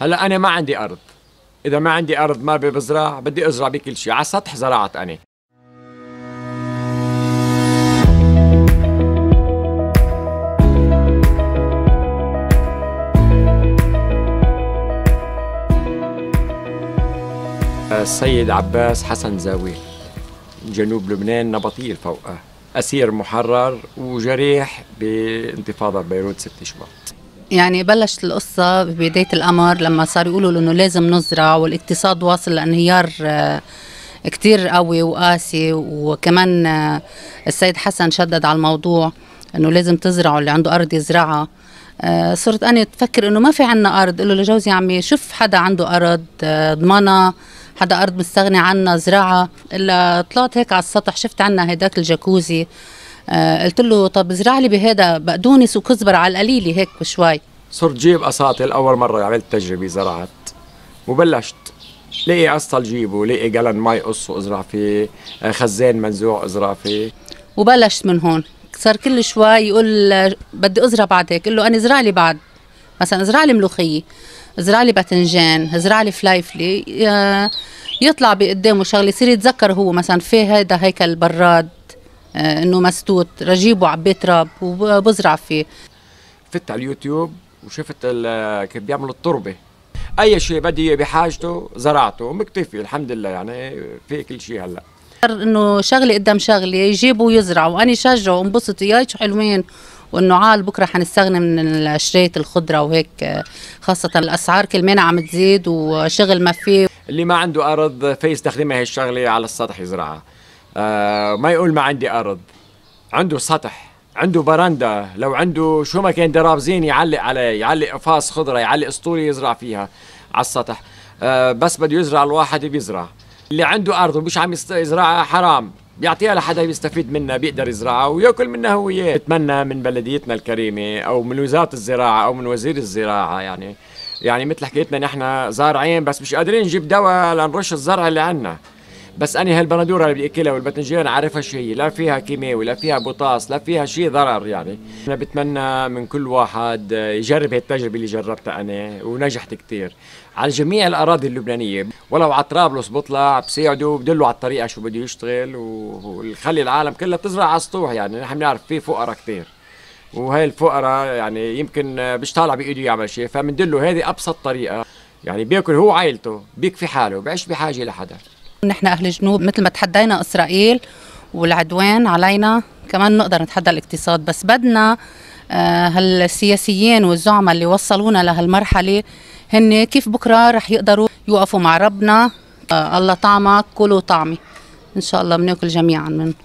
هلا انا ما عندي ارض اذا ما عندي ارض ما بزرع بدي ازرع بكل شيء على السطح زرعت انا السيد عباس حسن زاويل جنوب لبنان نبطي الفوقة أسير محرر وجريح بانتفاضة بيروت 6 شباط يعني بلشت القصة ببداية الأمر لما صار يقولوا إنه لازم نزرع والاقتصاد واصل لانهيار آه، كتير قوي وقاسي وكمان آه، السيد حسن شدد على الموضوع إنه لازم تزرعوا اللي عنده أرض يزرعها آه، صرت أنا تفكر إنه ما في عنا أرض قلوا له لجوزي عمي شوف حدا عنده أرض ضمانها حدا أرض مستغني عنها زراعة إلا طلعت هيك على السطح شفت عنا هيداك الجاكوزي آه، قلت له طب ازرع لي بهذا بقدونس وكزبر على القليله هيك بشوي صرت جيب اساطيل لاول مره عملت تجربه زرعت وبلشت لقي قصة جيبه لقي قلن مي قصه ازرع فيه آه، خزان منزوع ازرع فيه وبلشت من هون صار كل شوي يقول بدي ازرع بعد هيك قل له انا ازرع لي بعد مثلا ازرع لي ملوخيه ازرع لي باذنجان ازرع لي فلايفلي آه، يطلع بقدامه شغله يصير يتذكر هو مثلا في هذا هيكل براد آه، انه مستوت رجيبه عبيت راب وبزرع فيه فت على اليوتيوب وشفت كيف بيعملوا التربه اي شيء بدي بحاجته زرعته ومكتفي الحمد لله يعني في كل شيء هلا انه شغله قدام شغله يجيبوا ويزرعوا وانا شجعه وانبسط يا شو حلوين وانه عال بكره حنستغنى من شرية الخضره وهيك خاصه الاسعار كل منا عم تزيد وشغل ما فيه اللي ما عنده ارض فيستخدمها هالشغله على السطح يزرعها آه ما يقول ما عندي ارض عنده سطح عنده براندا لو عنده شو ما كان درابزين يعلق عليه يعلق قفاص خضره يعلق اسطوره يزرع فيها على السطح آه بس بده يزرع الواحد بيزرع اللي عنده ارض ومش عم يزرعها حرام بيعطيها لحدا بيستفيد منها بيقدر يزرعها وياكل منها هو اياه بتمنى من بلديتنا الكريمه او من وزاره الزراعه او من وزير الزراعه يعني يعني مثل حكيتنا نحن زارعين بس مش قادرين نجيب دواء لنرش الزرع اللي عندنا بس انا هالبندوره اللي بدي اكلها والبتنجان عارفها شو هي لا فيها كيماوي لا فيها بوتاس لا فيها شيء ضرر يعني انا بتمنى من كل واحد يجرب هالتجربه اللي جربتها انا ونجحت كثير على جميع الاراضي اللبنانيه ولو على طرابلس بطلع بساعده بدله على الطريقه شو بده يشتغل وخلي العالم كلها تزرع على السطوح يعني نحن بنعرف في فقراء كثير وهي الفقراء يعني يمكن مش طالع بايده يعمل شيء فبندله هذه ابسط طريقه يعني بياكل هو عائلته بيكفي حاله بيعيش بحاجه لحدا نحن أهل الجنوب مثل ما تحدينا إسرائيل والعدوان علينا كمان نقدر نتحدى الاقتصاد بس بدنا آه، هالسياسيين والزعماء اللي وصلونا لهالمرحلة هن كيف بكرة رح يقدروا يوقفوا مع ربنا آه، الله طعمك كلوا طعمي إن شاء الله بناكل جميعا منه